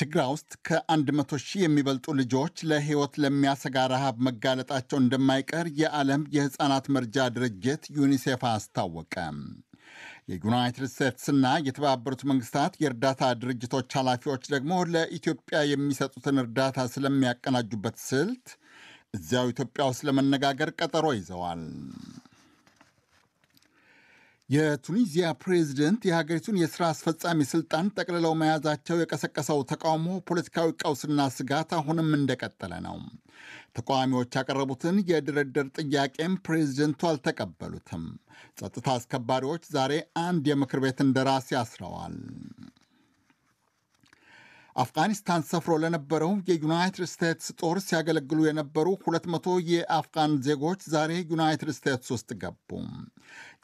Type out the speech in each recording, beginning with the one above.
ትግራይ ውስጥ ከ መቶ ሺህ የሚበልጡ ልጆች ለህይወት ለሚያሰጋ ረሃብ መጋለጣቸው እንደማይቀር የዓለም የሕፃናት መርጃ ድርጅት ዩኒሴፍ አስታወቀ። የዩናይትድ ስቴትስና የተባበሩት መንግስታት የእርዳታ ድርጅቶች ኃላፊዎች ደግሞ ለኢትዮጵያ የሚሰጡትን እርዳታ ስለሚያቀናጁበት ስልት እዚያው ኢትዮጵያ ውስጥ ለመነጋገር ቀጠሮ ይዘዋል። የቱኒዚያ ፕሬዝደንት የሀገሪቱን የስራ አስፈጻሚ ስልጣን ጠቅልለው መያዛቸው የቀሰቀሰው ተቃውሞ ፖለቲካዊ ቀውስና ስጋት አሁንም እንደቀጠለ ነው። ተቃዋሚዎች ያቀረቡትን የድርድር ጥያቄም ፕሬዚደንቱ አልተቀበሉትም። ጸጥታ አስከባሪዎች ዛሬ አንድ የምክር ቤት እንደራሴ አስረዋል። አፍጋኒስታን ሰፍሮ ለነበረው የዩናይትድ ስቴትስ ጦር ሲያገለግሉ የነበሩ 200 የአፍጋን ዜጎች ዛሬ ዩናይትድ ስቴትስ ውስጥ ገቡ።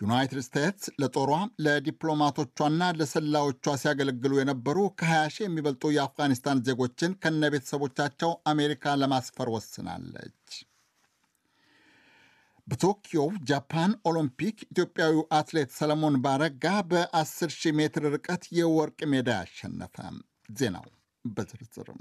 ዩናይትድ ስቴትስ ለጦሯ ለዲፕሎማቶቿና ለሰላዮቿ ሲያገለግሉ የነበሩ ከ20 ሺህ የሚበልጡ የአፍጋኒስታን ዜጎችን ከነ ቤተሰቦቻቸው አሜሪካ ለማስፈር ወስናለች። በቶኪዮ ጃፓን ኦሎምፒክ ኢትዮጵያዊው አትሌት ሰለሞን ባረጋ በ10 ሺህ ሜትር ርቀት የወርቅ ሜዳ አሸነፈ። ዜናው በዝርዝርም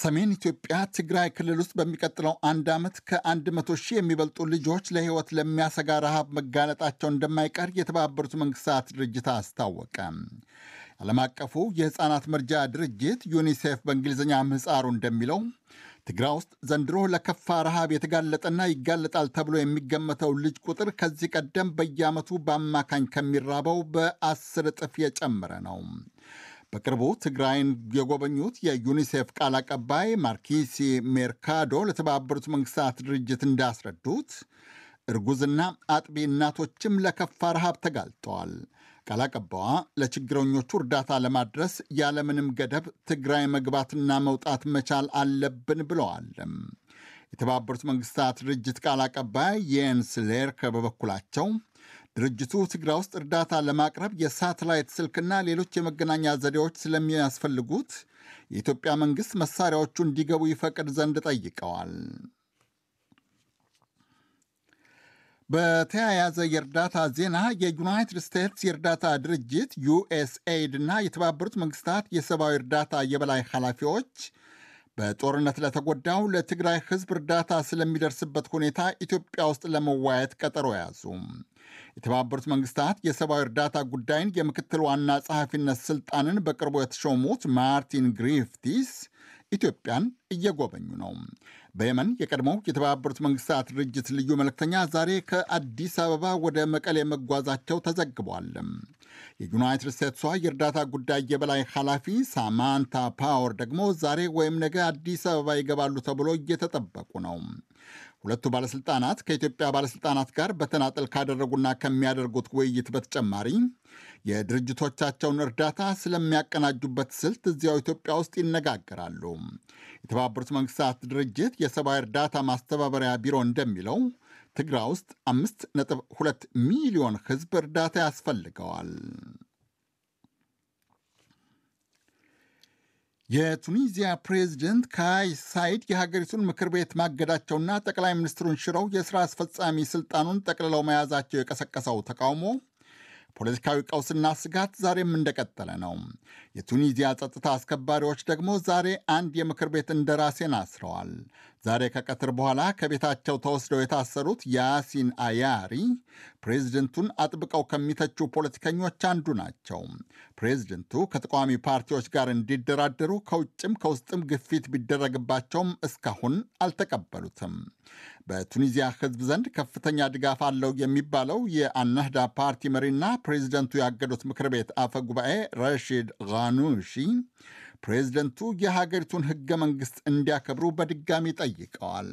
ሰሜን ኢትዮጵያ ትግራይ ክልል ውስጥ በሚቀጥለው አንድ ዓመት ከ100 ሺህ የሚበልጡ ልጆች ለሕይወት ለሚያሰጋ ረሃብ መጋለጣቸው እንደማይቀር የተባበሩት መንግስታት ድርጅት አስታወቀ። ዓለም አቀፉ የሕፃናት መርጃ ድርጅት ዩኒሴፍ በእንግሊዝኛ ምህፃሩ እንደሚለው ትግራይ ውስጥ ዘንድሮ ለከፋ ረሃብ የተጋለጠና ይጋለጣል ተብሎ የሚገመተው ልጅ ቁጥር ከዚህ ቀደም በየዓመቱ በአማካኝ ከሚራበው በአስር እጥፍ የጨመረ ነው። በቅርቡ ትግራይን የጎበኙት የዩኒሴፍ ቃል አቀባይ ማርኪሲ ሜርካዶ ለተባበሩት መንግስታት ድርጅት እንዳስረዱት እርጉዝና አጥቢ እናቶችም ለከፋ ረሃብ ተጋልጠዋል። ቃል አቀባዋ ለችግረኞቹ እርዳታ ለማድረስ ያለምንም ገደብ ትግራይ መግባትና መውጣት መቻል አለብን ብለዋል። የተባበሩት መንግስታት ድርጅት ቃል አቀባይ የንስ በበኩላቸው ድርጅቱ ትግራይ ውስጥ እርዳታ ለማቅረብ የሳተላይት ስልክና ሌሎች የመገናኛ ዘዴዎች ስለሚያስፈልጉት የኢትዮጵያ መንግሥት መሳሪያዎቹ እንዲገቡ ይፈቅድ ዘንድ ጠይቀዋል። በተያያዘ የእርዳታ ዜና የዩናይትድ ስቴትስ የእርዳታ ድርጅት ዩኤስኤድ እና የተባበሩት መንግስታት የሰብአዊ እርዳታ የበላይ ኃላፊዎች በጦርነት ለተጎዳው ለትግራይ ህዝብ እርዳታ ስለሚደርስበት ሁኔታ ኢትዮጵያ ውስጥ ለመወያየት ቀጠሮ ያዙ። የተባበሩት መንግስታት የሰብአዊ እርዳታ ጉዳይን የምክትል ዋና ጸሐፊነት ስልጣንን በቅርቡ የተሾሙት ማርቲን ግሪፍቲስ ኢትዮጵያን እየጎበኙ ነው። በየመን የቀድሞው የተባበሩት መንግስታት ድርጅት ልዩ መልእክተኛ ዛሬ ከአዲስ አበባ ወደ መቀሌ መጓዛቸው ተዘግቧል። የዩናይትድ ስቴትሷ የእርዳታ ጉዳይ የበላይ ኃላፊ ሳማንታ ፓወር ደግሞ ዛሬ ወይም ነገ አዲስ አበባ ይገባሉ ተብሎ እየተጠበቁ ነው። ሁለቱ ባለስልጣናት ከኢትዮጵያ ባለስልጣናት ጋር በተናጠል ካደረጉና ከሚያደርጉት ውይይት በተጨማሪ የድርጅቶቻቸውን እርዳታ ስለሚያቀናጁበት ስልት እዚያው ኢትዮጵያ ውስጥ ይነጋገራሉ። የተባበሩት መንግስታት ድርጅት የሰብአዊ እርዳታ ማስተባበሪያ ቢሮ እንደሚለው ትግራ ውስጥ አምስት ነጥብ ሁለት ሚሊዮን ህዝብ እርዳታ ያስፈልገዋል። የቱኒዚያ ፕሬዝደንት ካይ ሳይድ የሀገሪቱን ምክር ቤት ማገዳቸውና ጠቅላይ ሚኒስትሩን ሽረው የሥራ አስፈጻሚ ስልጣኑን ጠቅልለው መያዛቸው የቀሰቀሰው ተቃውሞ ፖለቲካዊ ቀውስና ስጋት ዛሬም እንደቀጠለ ነው። የቱኒዚያ ጸጥታ አስከባሪዎች ደግሞ ዛሬ አንድ የምክር ቤት እንደራሴን አስረዋል። ዛሬ ከቀትር በኋላ ከቤታቸው ተወስደው የታሰሩት ያሲን አያሪ ፕሬዝደንቱን አጥብቀው ከሚተቹ ፖለቲከኞች አንዱ ናቸው። ፕሬዝደንቱ ከተቃዋሚ ፓርቲዎች ጋር እንዲደራደሩ ከውጭም ከውስጥም ግፊት ቢደረግባቸውም እስካሁን አልተቀበሉትም። በቱኒዚያ ህዝብ ዘንድ ከፍተኛ ድጋፍ አለው የሚባለው የአናህዳ ፓርቲ መሪና ፕሬዚደንቱ ያገዱት ምክር ቤት አፈ ጉባኤ ረሺድ ጋኑሺ ፕሬዚደንቱ የሀገሪቱን ህገ መንግስት እንዲያከብሩ በድጋሚ ጠይቀዋል።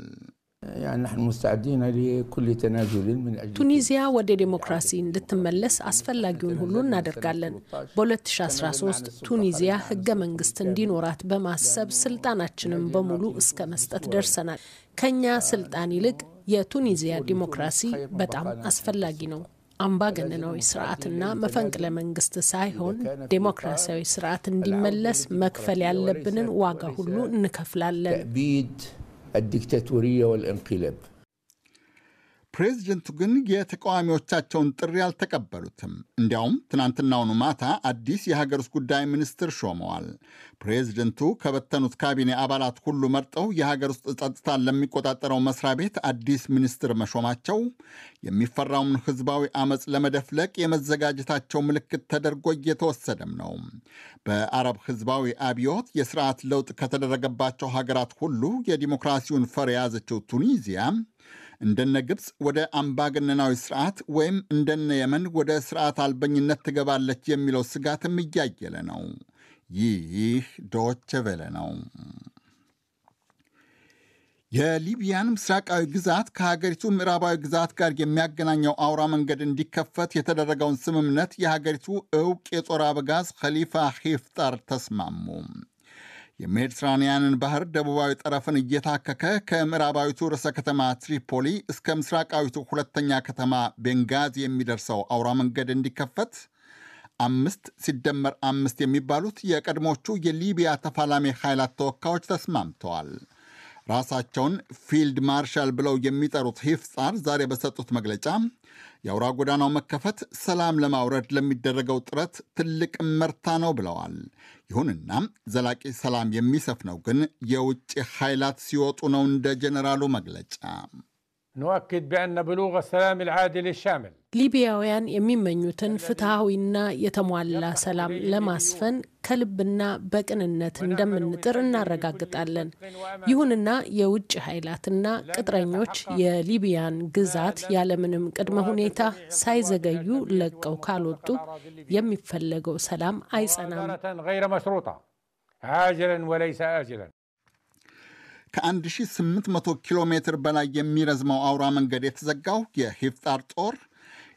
ቱኒዚያ ወደ ዴሞክራሲ እንድትመለስ አስፈላጊውን ሁሉ እናደርጋለን። በ2013 ቱኒዚያ ህገ መንግስት እንዲኖራት በማሰብ ስልጣናችንን በሙሉ እስከ መስጠት ደርሰናል። ከኛ ስልጣን ይልቅ የቱኒዚያ ዲሞክራሲ በጣም አስፈላጊ ነው። አምባገነናዊ ስርዓትና መፈንቅለ መንግስት ሳይሆን ዴሞክራሲያዊ ስርዓት እንዲመለስ መክፈል ያለብንን ዋጋ ሁሉ እንከፍላለን። الديكتاتورية والانقلاب ፕሬዚደንቱ ግን የተቃዋሚዎቻቸውን ጥሪ አልተቀበሉትም። እንዲያውም ትናንትናውኑ ማታ አዲስ የሀገር ውስጥ ጉዳይ ሚኒስትር ሾመዋል። ፕሬዚደንቱ ከበተኑት ካቢኔ አባላት ሁሉ መርጠው የሀገር ውስጥ ጸጥታን ለሚቆጣጠረው መስሪያ ቤት አዲስ ሚኒስትር መሾማቸው የሚፈራውን ህዝባዊ አመፅ ለመደፍለቅ የመዘጋጀታቸው ምልክት ተደርጎ እየተወሰደም ነው። በአረብ ህዝባዊ አብዮት የስርዓት ለውጥ ከተደረገባቸው ሀገራት ሁሉ የዲሞክራሲውን ፈር የያዘችው ቱኒዚያ እንደነ ግብፅ ወደ አምባገነናዊ ስርዓት ወይም እንደነ የመን ወደ ስርዓት አልበኝነት ትገባለች የሚለው ስጋትም እያየለ ነው። ይህ ዶች ቬለ ነው። የሊቢያን ምስራቃዊ ግዛት ከሀገሪቱ ምዕራባዊ ግዛት ጋር የሚያገናኘው አውራ መንገድ እንዲከፈት የተደረገውን ስምምነት የሀገሪቱ እውቅ የጦር አበጋዝ ኸሊፋ ሂፍጣር ተስማሙ። የሜዲትራንያንን ባህር ደቡባዊ ጠረፍን እየታከከ ከምዕራባዊቱ ርዕሰ ከተማ ትሪፖሊ እስከ ምስራቃዊቱ ሁለተኛ ከተማ ቤንጋዚ የሚደርሰው አውራ መንገድ እንዲከፈት አምስት ሲደመር አምስት የሚባሉት የቀድሞቹ የሊቢያ ተፋላሚ ኃይላት ተወካዮች ተስማምተዋል። ራሳቸውን ፊልድ ማርሻል ብለው የሚጠሩት ሂፍጻር ዛሬ በሰጡት መግለጫ የአውራ ጎዳናው መከፈት ሰላም ለማውረድ ለሚደረገው ጥረት ትልቅ መርታ ነው ብለዋል። ይሁንና ዘላቂ ሰላም የሚሰፍነው ግን የውጭ ኃይላት ሲወጡ ነው እንደ ጀኔራሉ መግለጫ نؤكد بأن بلوغ السلام العادل الشامل ሊቢያውያን የሚመኙትን ፍትሐዊና የተሟላ ሰላም ለማስፈን ከልብና በቅንነት እንደምንጥር እናረጋግጣለን። ይሁንና የውጭ ኃይላትና ቅጥረኞች የሊቢያን ግዛት ያለምንም ቅድመ ሁኔታ ሳይዘገዩ ለቀው ካልወጡ የሚፈለገው ሰላም አይጸናም። ከ1800 ኪሎ ሜትር በላይ የሚረዝመው አውራ መንገድ የተዘጋው የሂፍጣር ጦር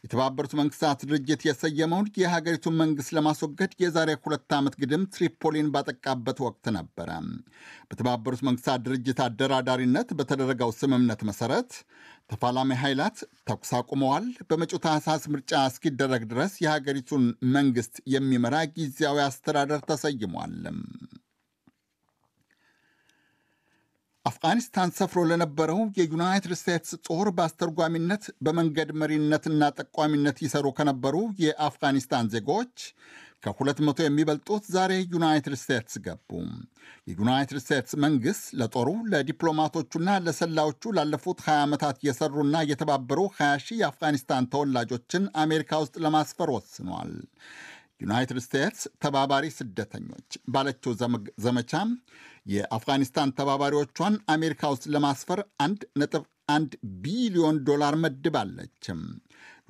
የተባበሩት መንግስታት ድርጅት የሰየመውን የሀገሪቱን መንግስት ለማስወገድ የዛሬ ሁለት ዓመት ግድም ትሪፖሊን ባጠቃበት ወቅት ነበረ። በተባበሩት መንግስታት ድርጅት አደራዳሪነት በተደረገው ስምምነት መሰረት ተፋላሚ ኃይላት ተኩስ አቁመዋል። በመጪው ታህሳስ ምርጫ እስኪደረግ ድረስ የሀገሪቱን መንግስት የሚመራ ጊዜያዊ አስተዳደር ተሰይሟል። አፍጋኒስታን ሰፍሮ ለነበረው የዩናይትድ ስቴትስ ጦር በአስተርጓሚነት በመንገድ መሪነትና ጠቋሚነት ይሰሩ ከነበሩ የአፍጋኒስታን ዜጎች ከሁለት መቶ የሚበልጡት ዛሬ ዩናይትድ ስቴትስ ገቡ። የዩናይትድ ስቴትስ መንግሥት ለጦሩ ለዲፕሎማቶቹና ለሰላዮቹ ላለፉት 20 ዓመታት የሰሩና የተባበሩ 20 ሺህ የአፍጋኒስታን ተወላጆችን አሜሪካ ውስጥ ለማስፈር ወስኗል። ዩናይትድ ስቴትስ ተባባሪ ስደተኞች ባለችው ዘመቻ የአፍጋኒስታን ተባባሪዎቿን አሜሪካ ውስጥ ለማስፈር አንድ ነጥብ አንድ ቢሊዮን ዶላር መድባለችም።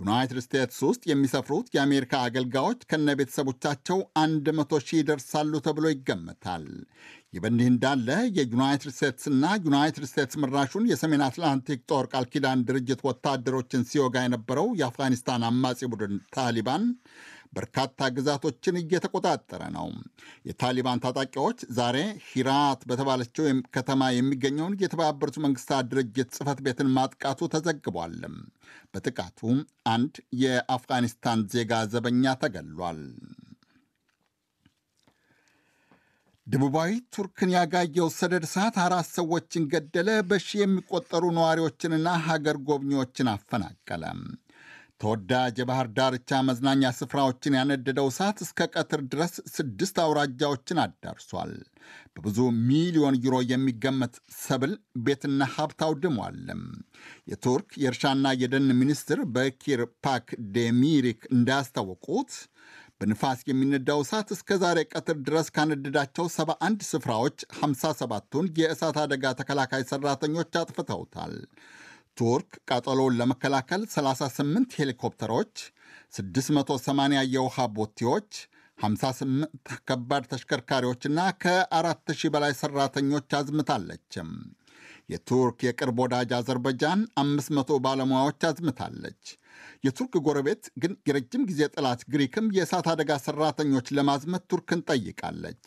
ዩናይትድ ስቴትስ ውስጥ የሚሰፍሩት የአሜሪካ አገልጋዮች ከነ ቤተሰቦቻቸው አንድ መቶ ሺህ ይደርሳሉ ተብሎ ይገመታል። ይህ በእንዲህ እንዳለ የዩናይትድ ስቴትስና ዩናይትድ ስቴትስ ምራሹን የሰሜን አትላንቲክ ጦር ቃል ኪዳን ድርጅት ወታደሮችን ሲወጋ የነበረው የአፍጋኒስታን አማጺ ቡድን ታሊባን በርካታ ግዛቶችን እየተቆጣጠረ ነው። የታሊባን ታጣቂዎች ዛሬ ሂራት በተባለችው ከተማ የሚገኘውን የተባበሩት መንግስታት ድርጅት ጽህፈት ቤትን ማጥቃቱ ተዘግቧል። በጥቃቱ አንድ የአፍጋኒስታን ዜጋ ዘበኛ ተገሏል። ደቡባዊ ቱርክን ያጋየው ሰደድ እሳት አራት ሰዎችን ገደለ፣ በሺ የሚቆጠሩ ነዋሪዎችንና ሀገር ጎብኚዎችን አፈናቀለ። ተወዳጅ የባህር ዳርቻ መዝናኛ ስፍራዎችን ያነደደው እሳት እስከ ቀትር ድረስ ስድስት አውራጃዎችን አዳርሷል። በብዙ ሚሊዮን ዩሮ የሚገመት ሰብል፣ ቤትና ሀብት አውድሟልም። የቱርክ የእርሻና የደን ሚኒስትር በኪር ፓክ ዴሚሪክ እንዳስታወቁት በንፋስ የሚነዳው እሳት እስከ ዛሬ ቀትር ድረስ ካነደዳቸው 71 ስፍራዎች 57ቱን የእሳት አደጋ ተከላካይ ሰራተኞች አጥፍተውታል። ቱርክ ቀጠሎውን ለመከላከል 38 ሄሊኮፕተሮች፣ 680 የውሃ ቦቴዎች 58 ከባድ ተሽከርካሪዎችና ከ4000 በላይ ሰራተኞች አዝምታለች። የቱርክ የቅርብ ወዳጅ አዘርበጃን 500 ባለሙያዎች አዝምታለች። የቱርክ ጎረቤት ግን የረጅም ጊዜ ጠላት ግሪክም የእሳት አደጋ ሰራተኞች ለማዝመት ቱርክን ጠይቃለች።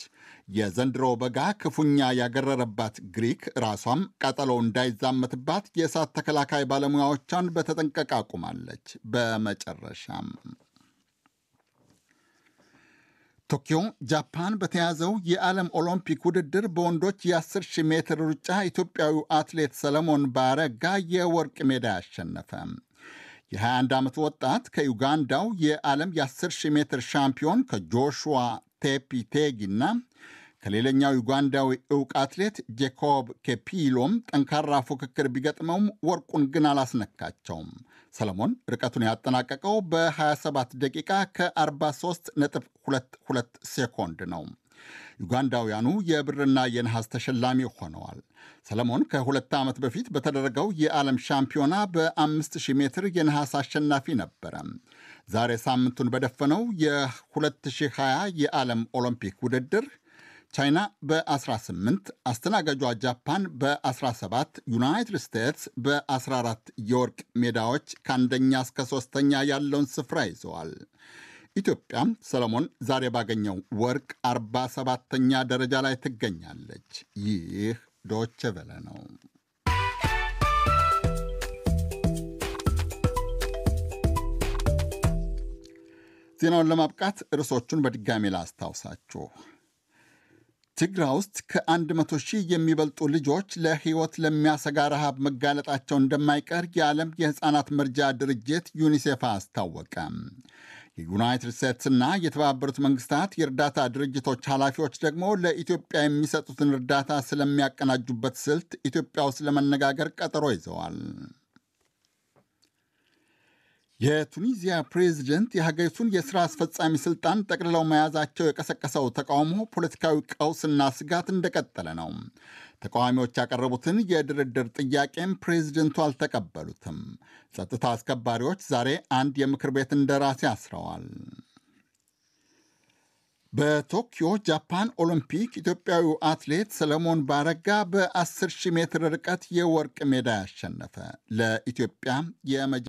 የዘንድሮ በጋ ክፉኛ ያገረረባት ግሪክ ራሷም ቃጠሎ እንዳይዛመትባት የእሳት ተከላካይ ባለሙያዎቿን በተጠንቀቅ አቁማለች። በመጨረሻም ቶኪዮ ጃፓን በተያዘው የዓለም ኦሎምፒክ ውድድር በወንዶች የ10,000 ሜትር ሩጫ ኢትዮጵያዊው አትሌት ሰለሞን ባረጋ የወርቅ ሜዳ አሸነፈ። የ21 ዓመት ወጣት ከዩጋንዳው የዓለም የ10,000 ሜትር ሻምፒዮን ከጆሹዋ ቴፒቴጊና ከሌላኛው ዩጋንዳዊ እውቅ አትሌት ጄኮብ ኬፒሎም ጠንካራ ፉክክር ቢገጥመውም ወርቁን ግን አላስነካቸውም። ሰለሞን ርቀቱን ያጠናቀቀው በ27 ደቂቃ ከ 43 22 ሴኮንድ ነው። ዩጋንዳውያኑ የብርና የነሐስ ተሸላሚ ሆነዋል። ሰለሞን ከሁለት ዓመት በፊት በተደረገው የዓለም ሻምፒዮና በ5000 ሜትር የነሐስ አሸናፊ ነበረ። ዛሬ ሳምንቱን በደፈነው የ2020 የዓለም ኦሎምፒክ ውድድር ቻይና በ18 አስተናጋጇ ጃፓን በ17 ዩናይትድ ስቴትስ በ14 የወርቅ ሜዳዎች ከአንደኛ እስከ ሶስተኛ ያለውን ስፍራ ይዘዋል። ኢትዮጵያ ሰለሞን ዛሬ ባገኘው ወርቅ 47ተኛ ደረጃ ላይ ትገኛለች። ይህ ዶቼ ቬለ ነው። ዜናውን ለማብቃት ርዕሶቹን በድጋሚ ላስታውሳችሁ። ትግራ ውስጥ ከ መቶ ሺህ የሚበልጡ ልጆች ለህይወት ለሚያሰጋ ረሃብ መጋለጣቸው እንደማይቀር የዓለም የሕፃናት መርጃ ድርጅት ዩኒሴፍ አስታወቀ። የዩናይትድ ስቴትስና የተባበሩት መንግስታት የእርዳታ ድርጅቶች ኃላፊዎች ደግሞ ለኢትዮጵያ የሚሰጡትን እርዳታ ስለሚያቀናጁበት ስልት ኢትዮጵያ ውስጥ ለመነጋገር ቀጠሮ ይዘዋል። የቱኒዚያ ፕሬዝደንት የሀገሪቱን የስራ አስፈጻሚ ስልጣን ጠቅልለው መያዛቸው የቀሰቀሰው ተቃውሞ ፖለቲካዊ ቀውስና ስጋት እንደቀጠለ ነው። ተቃዋሚዎች ያቀረቡትን የድርድር ጥያቄም ፕሬዝደንቱ አልተቀበሉትም። ጸጥታ አስከባሪዎች ዛሬ አንድ የምክር ቤት እንደራሴ አስረዋል። በቶኪዮ ጃፓን ኦሎምፒክ ኢትዮጵያዊ አትሌት ሰለሞን ባረጋ በ10 ሺህ ሜትር ርቀት የወርቅ ሜዳ ያሸነፈ ለኢትዮጵያ የመጀ